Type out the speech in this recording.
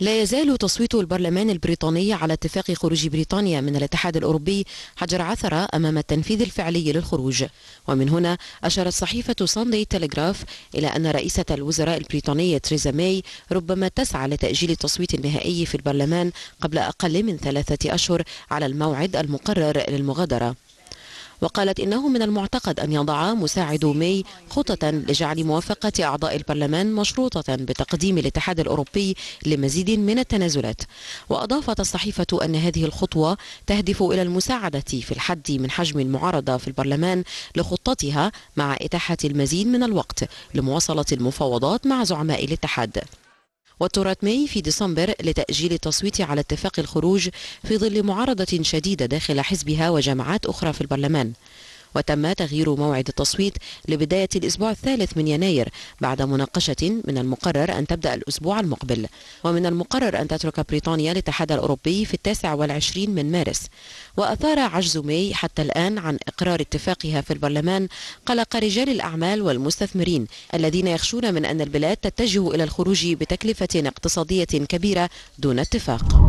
لا يزال تصويت البرلمان البريطاني على اتفاق خروج بريطانيا من الاتحاد الأوروبي حجر عثرة أمام التنفيذ الفعلي للخروج ومن هنا أشارت صحيفة ساندي تلغراف إلى أن رئيسة الوزراء البريطانية تريزا ماي ربما تسعى لتأجيل التصويت النهائي في البرلمان قبل أقل من ثلاثة أشهر على الموعد المقرر للمغادرة وقالت إنه من المعتقد أن يضع مساعد مي خطة لجعل موافقة أعضاء البرلمان مشروطة بتقديم الاتحاد الأوروبي لمزيد من التنازلات وأضافت الصحيفة أن هذه الخطوة تهدف إلى المساعدة في الحد من حجم المعارضة في البرلمان لخطتها مع إتاحة المزيد من الوقت لمواصلة المفاوضات مع زعماء الاتحاد واضطرت ماي في ديسمبر لتأجيل التصويت على اتفاق الخروج في ظل معارضة شديدة داخل حزبها وجماعات أخرى في البرلمان وتم تغيير موعد التصويت لبداية الأسبوع الثالث من يناير بعد مناقشة من المقرر أن تبدأ الأسبوع المقبل ومن المقرر أن تترك بريطانيا الاتحاد الأوروبي في التاسع والعشرين من مارس وأثار عجز مي حتى الآن عن إقرار اتفاقها في البرلمان قلق رجال الأعمال والمستثمرين الذين يخشون من أن البلاد تتجه إلى الخروج بتكلفة اقتصادية كبيرة دون اتفاق